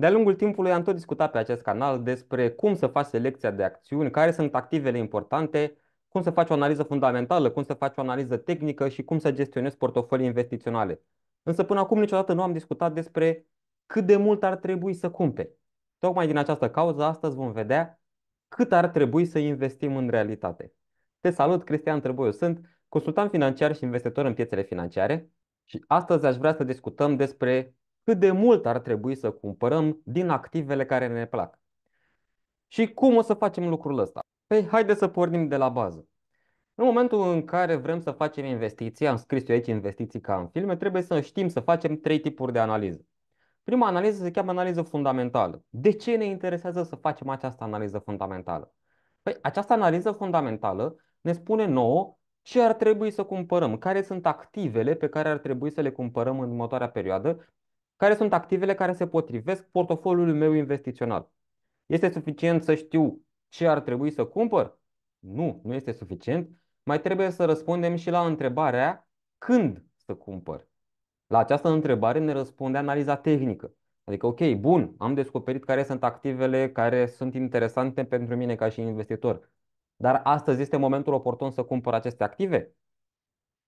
De-a lungul timpului am tot discutat pe acest canal despre cum să faci selecția de acțiuni, care sunt activele importante, cum să faci o analiză fundamentală, cum să faci o analiză tehnică și cum să gestionezi portofolii investiționale. Însă până acum niciodată nu am discutat despre cât de mult ar trebui să cumperi. Tocmai din această cauză astăzi vom vedea cât ar trebui să investim în realitate. Te salut, Cristian Trăboiu sunt, consultant financiar și investitor în piețele financiare și astăzi aș vrea să discutăm despre cât de mult ar trebui să cumpărăm din activele care ne plac. Și cum o să facem lucrul ăsta? Păi, haide să pornim de la bază. În momentul în care vrem să facem investiții, am scris eu aici investiții ca în filme, trebuie să știm să facem trei tipuri de analiză. Prima analiză se cheamă analiză fundamentală. De ce ne interesează să facem această analiză fundamentală? Păi, această analiză fundamentală ne spune nouă ce ar trebui să cumpărăm, care sunt activele pe care ar trebui să le cumpărăm în următoarea perioadă care sunt activele care se potrivesc portofoliului meu investițional? Este suficient să știu ce ar trebui să cumpăr? Nu, nu este suficient. Mai trebuie să răspundem și la întrebarea când să cumpăr. La această întrebare ne răspunde analiza tehnică. Adică, ok, bun, am descoperit care sunt activele care sunt interesante pentru mine ca și investitor. Dar astăzi este momentul oportun să cumpăr aceste active?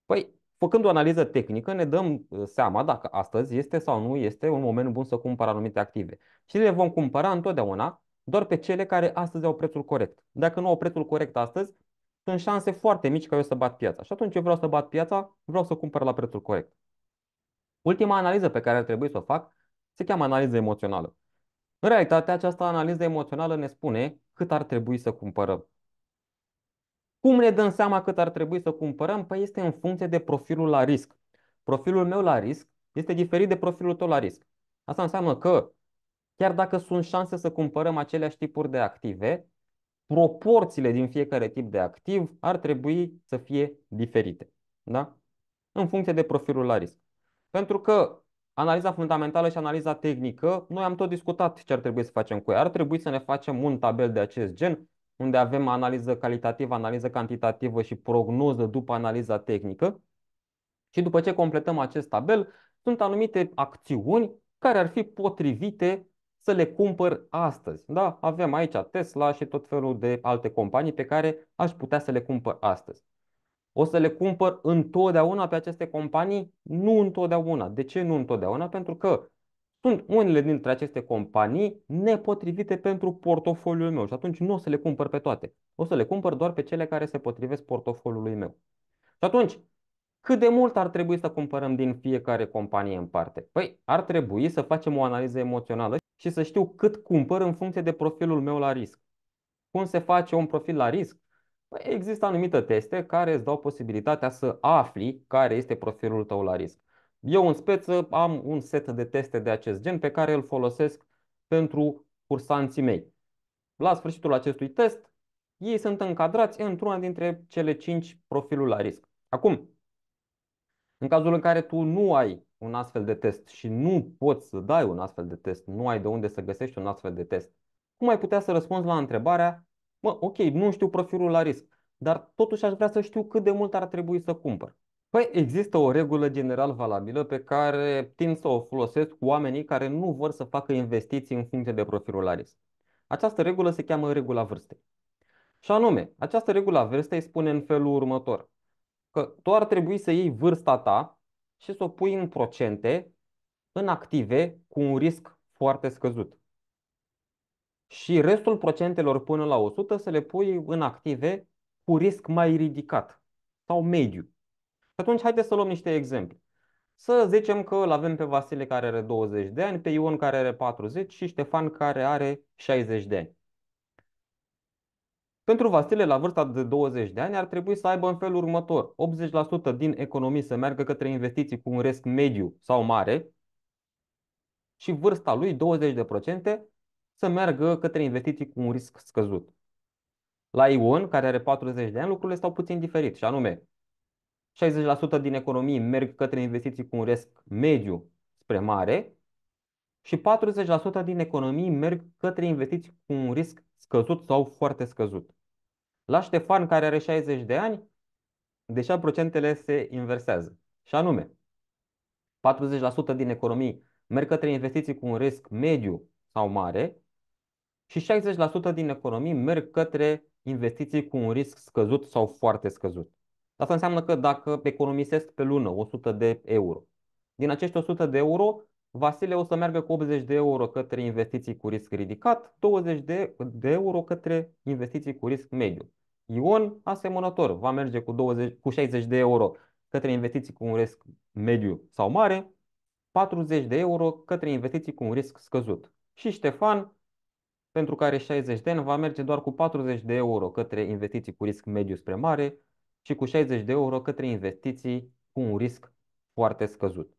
Păi, Făcând o analiză tehnică, ne dăm uh, seama dacă astăzi este sau nu este un moment bun să cumpăr anumite active. Și le vom cumpăra întotdeauna doar pe cele care astăzi au prețul corect. Dacă nu au prețul corect astăzi, sunt șanse foarte mici ca eu să bat piața. Și atunci eu vreau să bat piața, vreau să cumpăr la prețul corect. Ultima analiză pe care ar trebui să o fac se cheamă analiză emoțională. În realitate, această analiză emoțională ne spune cât ar trebui să cumpărăm. Cum ne dăm seama cât ar trebui să cumpărăm? Păi este în funcție de profilul la risc. Profilul meu la risc este diferit de profilul tău la risc. Asta înseamnă că chiar dacă sunt șanse să cumpărăm aceleași tipuri de active, proporțiile din fiecare tip de activ ar trebui să fie diferite. Da? În funcție de profilul la risc. Pentru că analiza fundamentală și analiza tehnică, noi am tot discutat ce ar trebui să facem cu ea. Ar trebui să ne facem un tabel de acest gen unde avem analiză calitativă, analiză cantitativă și prognoză după analiza tehnică. Și după ce completăm acest tabel, sunt anumite acțiuni care ar fi potrivite să le cumpăr astăzi. Da? Avem aici Tesla și tot felul de alte companii pe care aș putea să le cumpăr astăzi. O să le cumpăr întotdeauna pe aceste companii? Nu întotdeauna. De ce nu întotdeauna? Pentru că sunt unele dintre aceste companii nepotrivite pentru portofoliul meu și atunci nu o să le cumpăr pe toate. O să le cumpăr doar pe cele care se potrivesc portofoliului meu. Și atunci, cât de mult ar trebui să cumpărăm din fiecare companie în parte? Păi, ar trebui să facem o analiză emoțională și să știu cât cumpăr în funcție de profilul meu la risc. Cum se face un profil la risc? Păi, există anumite teste care îți dau posibilitatea să afli care este profilul tău la risc. Eu în speță am un set de teste de acest gen pe care îl folosesc pentru cursanții mei. La sfârșitul acestui test, ei sunt încadrați într-una dintre cele 5 profiluri la risc. Acum, în cazul în care tu nu ai un astfel de test și nu poți să dai un astfel de test, nu ai de unde să găsești un astfel de test, cum ai putea să răspunzi la întrebarea, mă, ok, nu știu profilul la risc, dar totuși aș vrea să știu cât de mult ar trebui să cumpăr. Păi există o regulă general valabilă pe care tind să o folosesc oamenii care nu vor să facă investiții în funcție de profilul la risc. Această regulă se cheamă regula vârstei. Și anume, această regulă a vârstei spune în felul următor că tu ar trebui să iei vârsta ta și să o pui în procente în active cu un risc foarte scăzut. Și restul procentelor până la 100 să le pui în active cu risc mai ridicat sau mediu. Și atunci haideți să luăm niște exemple. Să zicem că îl avem pe Vasile care are 20 de ani, pe Ion care are 40 și Ștefan care are 60 de ani. Pentru Vasile, la vârsta de 20 de ani, ar trebui să aibă în felul următor. 80% din economii să meargă către investiții cu un risc mediu sau mare și vârsta lui, 20%, să meargă către investiții cu un risc scăzut. La Ion, care are 40 de ani, lucrurile stau puțin diferit și anume, 60% din economii merg către investiții cu un risc mediu spre mare și 40% din economii merg către investiții cu un risc scăzut sau foarte scăzut. La Ștefan, care are 60 de ani, deja procentele se inversează. Și anume, 40% din economii merg către investiții cu un risc mediu sau mare și 60% din economii merg către investiții cu un risc scăzut sau foarte scăzut. Asta înseamnă că dacă economisesc pe lună 100 de euro, din acești 100 de euro, Vasile o să meargă cu 80 de euro către investiții cu risc ridicat, 20 de, de euro către investiții cu risc mediu. Ion, asemănător, va merge cu, 20, cu 60 de euro către investiții cu un risc mediu sau mare, 40 de euro către investiții cu un risc scăzut. Și Ștefan, pentru care 60 de ani, va merge doar cu 40 de euro către investiții cu risc mediu spre mare, și cu 60 de euro către investiții cu un risc foarte scăzut.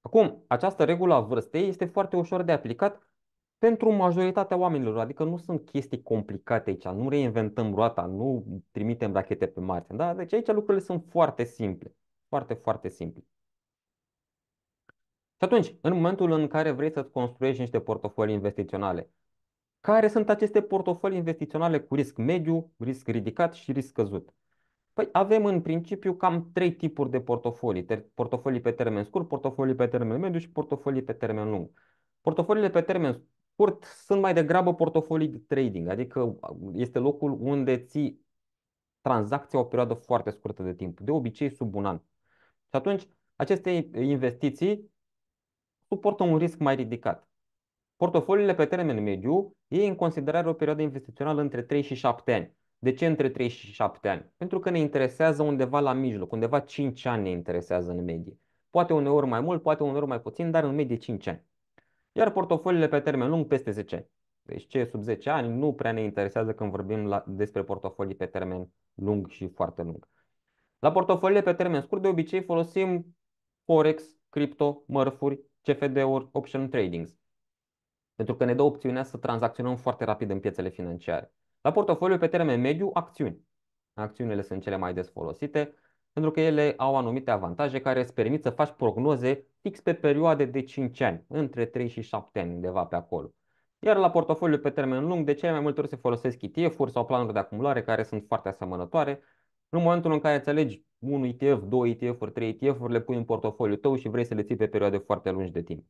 Acum, această regulă a vârstei este foarte ușor de aplicat pentru majoritatea oamenilor, adică nu sunt chestii complicate aici, nu reinventăm roata, nu trimitem rachete pe Marte. Da? Deci aici lucrurile sunt foarte simple, foarte, foarte simple. Și atunci, în momentul în care vrei să-ți construiești niște portofolii investiționale, care sunt aceste portofolii investiționale cu risc mediu, risc ridicat și risc scăzut? Păi avem în principiu cam trei tipuri de portofolii. Portofolii pe termen scurt, portofolii pe termen mediu și portofolii pe termen lung. Portofoliile pe termen scurt sunt mai degrabă portofolii de trading, adică este locul unde ții tranzacția o perioadă foarte scurtă de timp, de obicei sub un an. Și atunci aceste investiții suportă un risc mai ridicat. Portofoliile pe termen mediu iei în considerare o perioadă investițională între 3 și 7 ani. De ce între 3 și 7 ani? Pentru că ne interesează undeva la mijloc, undeva 5 ani ne interesează în medie. Poate uneori mai mult, poate uneori mai puțin, dar în medie 5 ani. Iar portofoliile pe termen lung peste 10 ani. Deci ce sub 10 ani nu prea ne interesează când vorbim la, despre portofolii pe termen lung și foarte lung. La portofoliile pe termen scurt de obicei folosim Forex, cripto, mărfuri, CFD-uri, option tradings. Pentru că ne dă opțiunea să tranzacționăm foarte rapid în piețele financiare. La portofoliu pe termen mediu, acțiuni. Acțiunile sunt cele mai des folosite pentru că ele au anumite avantaje care îți permit să faci prognoze fix pe perioade de 5 ani, între 3 și 7 ani, undeva pe acolo. Iar la portofoliu pe termen lung, de cele mai multe ori se folosesc ETF-uri sau planuri de acumulare care sunt foarte asemănătoare. În momentul în care înțelegi un ETF, două ETF-uri, trei ETF-uri, le pui în portofoliu tău și vrei să le ții pe perioade foarte lungi de timp.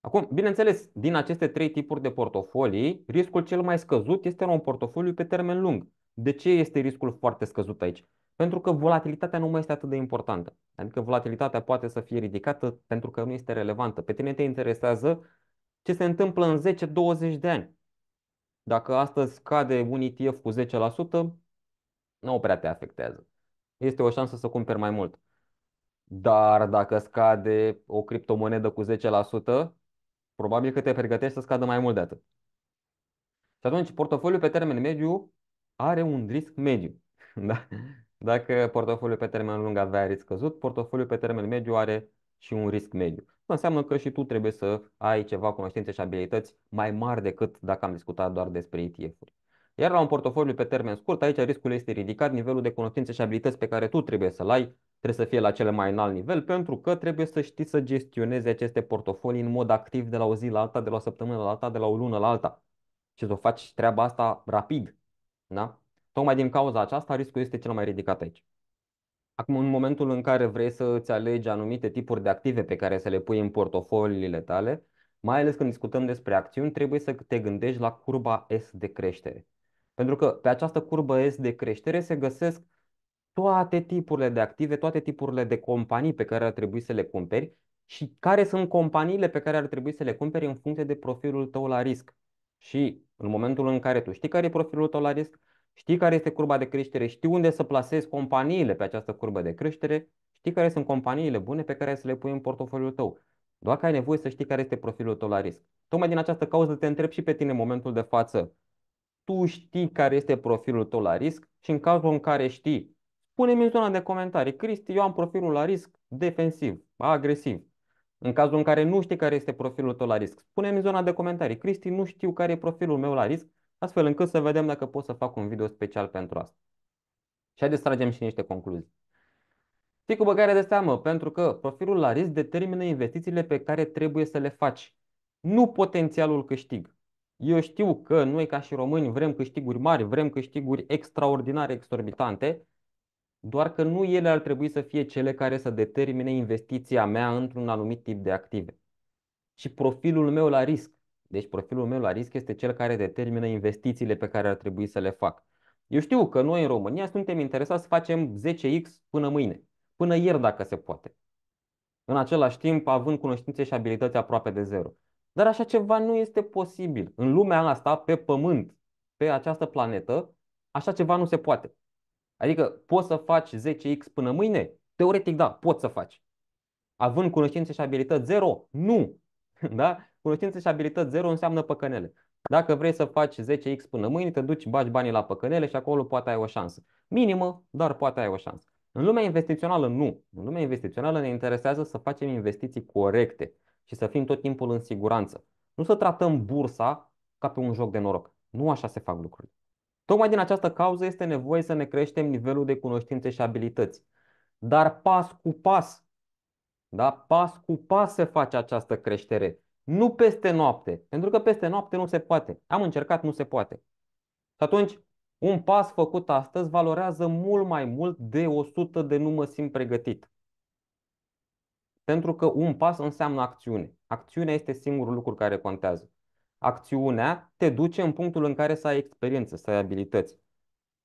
Acum, bineînțeles, din aceste trei tipuri de portofolii, riscul cel mai scăzut este la un portofoliu pe termen lung. De ce este riscul foarte scăzut aici? Pentru că volatilitatea nu mai este atât de importantă. Adică volatilitatea poate să fie ridicată pentru că nu este relevantă. Pe tine te interesează ce se întâmplă în 10-20 de ani. Dacă astăzi cade un ETF cu 10%, nu prea te afectează. Este o șansă să cumperi mai mult. Dar dacă scade o criptomonedă cu probabil că te pregătești să scadă mai mult de atât. Și atunci, portofoliul pe termen mediu are un risc mediu. Da? Dacă portofoliul pe termen lung avea risc scăzut, portofoliul pe termen mediu are și un risc mediu. Înseamnă că și tu trebuie să ai ceva cunoștințe și abilități mai mari decât dacă am discutat doar despre ETF-uri. Iar la un portofoliu pe termen scurt, aici riscul este ridicat, nivelul de cunoștințe și abilități pe care tu trebuie să-l ai trebuie să fie la cel mai înalt nivel, pentru că trebuie să știi să gestionezi aceste portofolii în mod activ de la o zi la alta, de la o săptămână la alta, de la o lună la alta. Și să o faci treaba asta rapid. Da? Tocmai din cauza aceasta, riscul este cel mai ridicat aici. Acum, în momentul în care vrei să îți alegi anumite tipuri de active pe care să le pui în portofoliile tale, mai ales când discutăm despre acțiuni, trebuie să te gândești la curba S de creștere. Pentru că pe această curbă S de creștere se găsesc toate tipurile de active, toate tipurile de companii pe care ar trebui să le cumperi și care sunt companiile pe care ar trebui să le cumperi în funcție de profilul tău la risc. Și în momentul în care tu știi care e profilul tău la risc, știi care este curba de creștere, știi unde să plasezi companiile pe această curbă de creștere, știi care sunt companiile bune pe care să le pui în portofoliul tău. Doar că ai nevoie să știi care este profilul tău la risc. Tocmai din această cauză te întreb și pe tine în momentul de față. Tu știi care este profilul tău la risc și în cazul în care știi Pune-mi în zona de comentarii. Cristi, eu am profilul la risc defensiv, agresiv. În cazul în care nu știi care este profilul tău la risc, spune-mi în zona de comentarii. Cristi, nu știu care e profilul meu la risc, astfel încât să vedem dacă pot să fac un video special pentru asta. Și haideți să tragem și niște concluzii. Fii cu băgare de seamă, pentru că profilul la risc determină investițiile pe care trebuie să le faci, nu potențialul câștig. Eu știu că noi ca și români vrem câștiguri mari, vrem câștiguri extraordinare, exorbitante, doar că nu ele ar trebui să fie cele care să determine investiția mea într-un anumit tip de active. Și profilul meu la risc. Deci profilul meu la risc este cel care determină investițiile pe care ar trebui să le fac. Eu știu că noi în România suntem interesați să facem 10x până mâine, până ieri dacă se poate. În același timp, având cunoștințe și abilități aproape de zero. Dar așa ceva nu este posibil. În lumea asta, pe pământ, pe această planetă, așa ceva nu se poate. Adică poți să faci 10x până mâine? Teoretic da, poți să faci. Având cunoștințe și abilități zero? Nu. Da? Cunoștințe și abilități zero înseamnă păcănele. Dacă vrei să faci 10x până mâine, te duci, bagi banii la păcănele și acolo poate ai o șansă. Minimă, dar poate ai o șansă. În lumea investițională nu. În lumea investițională ne interesează să facem investiții corecte și să fim tot timpul în siguranță. Nu să tratăm bursa ca pe un joc de noroc. Nu așa se fac lucrurile. Tocmai din această cauză este nevoie să ne creștem nivelul de cunoștințe și abilități. Dar pas cu pas, da? pas cu pas se face această creștere. Nu peste noapte, pentru că peste noapte nu se poate. Am încercat, nu se poate. Și atunci, un pas făcut astăzi valorează mult mai mult de 100 de nu mă simt pregătit. Pentru că un pas înseamnă acțiune. Acțiunea este singurul lucru care contează acțiunea te duce în punctul în care să ai experiență, să ai abilități.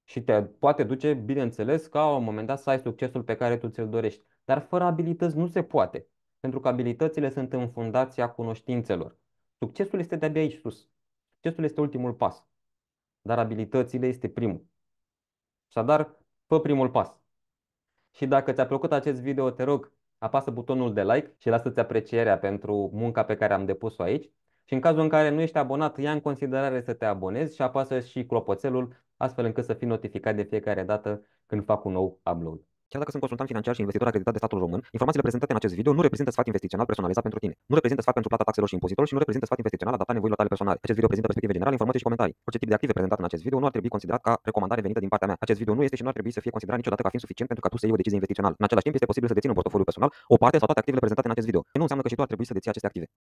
Și te poate duce, bineînțeles, ca la un moment dat să ai succesul pe care tu ți-l dorești. Dar fără abilități nu se poate, pentru că abilitățile sunt în fundația cunoștințelor. Succesul este de-abia aici sus. Succesul este ultimul pas. Dar abilitățile este primul. dar fă primul pas. Și dacă ți-a plăcut acest video, te rog, apasă butonul de like și lasă-ți aprecierea pentru munca pe care am depus-o aici și în cazul în care nu ești abonat, ia în considerare să te abonezi și apasă și clopoțelul, astfel încât să fii notificat de fiecare dată când fac un nou upload. Chiar dacă sunt consultant financiar și investitor acreditat de statul român, informațiile prezentate în acest video nu reprezintă sfat investițional personalizat pentru tine. Nu reprezintă sfat pentru plata taxelor și impozitelor și nu reprezintă sfat investițional adaptat nevoilor tale personale. Acest video prezintă perspective generale, informații și comentarii. Orice tip de active prezentat în acest video nu ar trebui considerat ca recomandare venită din partea mea. Acest video nu este și nu ar trebui să fie considerat niciodată ca fiind suficient pentru ca tu să iei o decizie investițională. În același timp, este posibil să deții un portofoliu personal, o parte sau toate activele prezentate în acest video. Deci nu înseamnă că și tu ar trebui să deții aceste active.